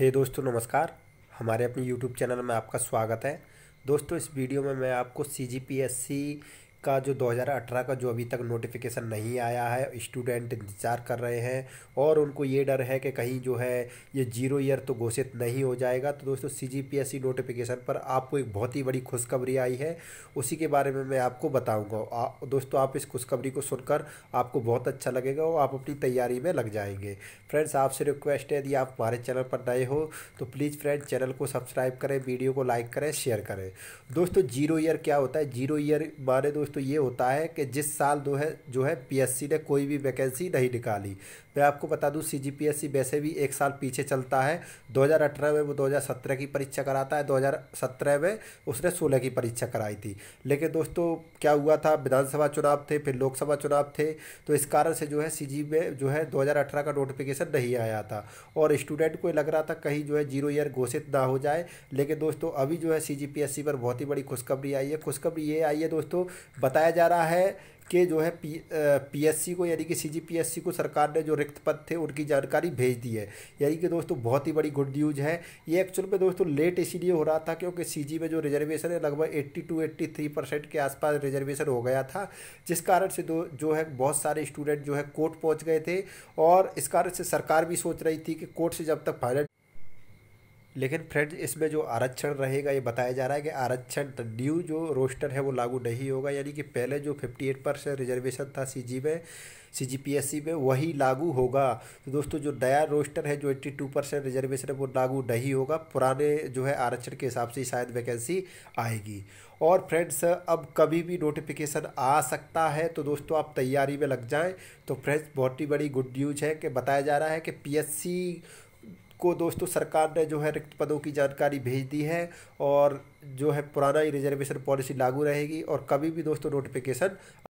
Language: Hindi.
हे hey दोस्तों नमस्कार हमारे अपने यूट्यूब चैनल में आपका स्वागत है दोस्तों इस वीडियो में मैं आपको सी जी पी एस सी का जो 2018 का जो अभी तक नोटिफिकेशन नहीं आया है स्टूडेंट इंतज़ार कर रहे हैं और उनको ये डर है कि कहीं जो है ये जीरो ईयर तो घोषित नहीं हो जाएगा तो दोस्तों सी जी नोटिफिकेशन पर आपको एक बहुत ही बड़ी खुशखबरी आई है उसी के बारे में मैं आपको बताऊँगा दोस्तों आप इस खुशखबरी को सुनकर आपको बहुत अच्छा लगेगा और आप अपनी तैयारी में लग जाएंगे फ्रेंड्स आपसे रिक्वेस्ट है यदि आप हमारे चैनल पर नए हो तो प्लीज़ फ्रेंड चैनल को सब्सक्राइब करें वीडियो को लाइक करें शेयर करें दोस्तों जीरो ईयर क्या होता है जीरो ईयर माने दोस्तों दोस्तों ये होता है कि जिस साल दो है जो है पीएससी ने कोई भी वैकेंसी नहीं निकाली मैं आपको बता दूं सीजीपीएससी वैसे भी एक साल पीछे चलता है 2018 में वो 2017 की परीक्षा कराता है 2017 में उसने 16 की परीक्षा कराई थी लेकिन दोस्तों क्या हुआ था विधानसभा चुनाव थे फिर लोकसभा चुनाव थे तो इस कारण से जो है सी में जो है दो का नोटिफिकेशन नहीं आया था और स्टूडेंट को लग रहा था कहीं जो है जीरो ईयर घोषित ना हो जाए लेकिन दोस्तों अभी जो है सी पर बहुत ही बड़ी खुशखबरी आई है खुशखबरी ये आई है दोस्तों बताया जा रहा है कि जो है पी एस सी को यानी कि सी जी पी एस सी को सरकार ने जो रिक्त पद थे उनकी जानकारी भेज दी है यानी कि दोस्तों बहुत ही बड़ी गुड न्यूज़ है ये एक्चुअल में दोस्तों लेट इसीलिए हो रहा था क्योंकि सी जी में जो रिजर्वेशन है लगभग eighty two eighty three percent के आसपास रिजर्वेशन हो गया था जिस कारण से दो जो है बहुत सारे स्टूडेंट जो है कोर्ट पहुँच गए थे और इस कारण से सरकार भी सोच रही थी कि कोर्ट से जब तक फाइनल लेकिन फ्रेंड्स इसमें जो आरक्षण रहेगा ये बताया जा रहा है कि आरक्षण न्यू जो रोस्टर है वो लागू नहीं होगा यानी कि पहले जो 58 परसेंट रिजर्वेशन था सीजी में सीजीपीएससी में वही लागू होगा तो दोस्तों जो नया रोस्टर है जो एट्टी टू परसेंट रिजर्वेशन है वो लागू नहीं होगा पुराने जो है आरक्षण के हिसाब से शायद वैकेंसी आएगी और फ्रेंड्स अब कभी भी नोटिफिकेशन आ सकता है तो दोस्तों आप तैयारी में लग जाएँ तो फ्रेंड्स बहुत ही बड़ी गुड न्यूज़ है कि बताया जा रहा है कि पी को दोस्तों सरकार ने जो है रिक्त पदों की जानकारी भेज दी है और जो है पुराना ही रिजर्वेशन पॉलिसी लागू रहेगी और कभी भी दोस्तों नोटिफिकेशन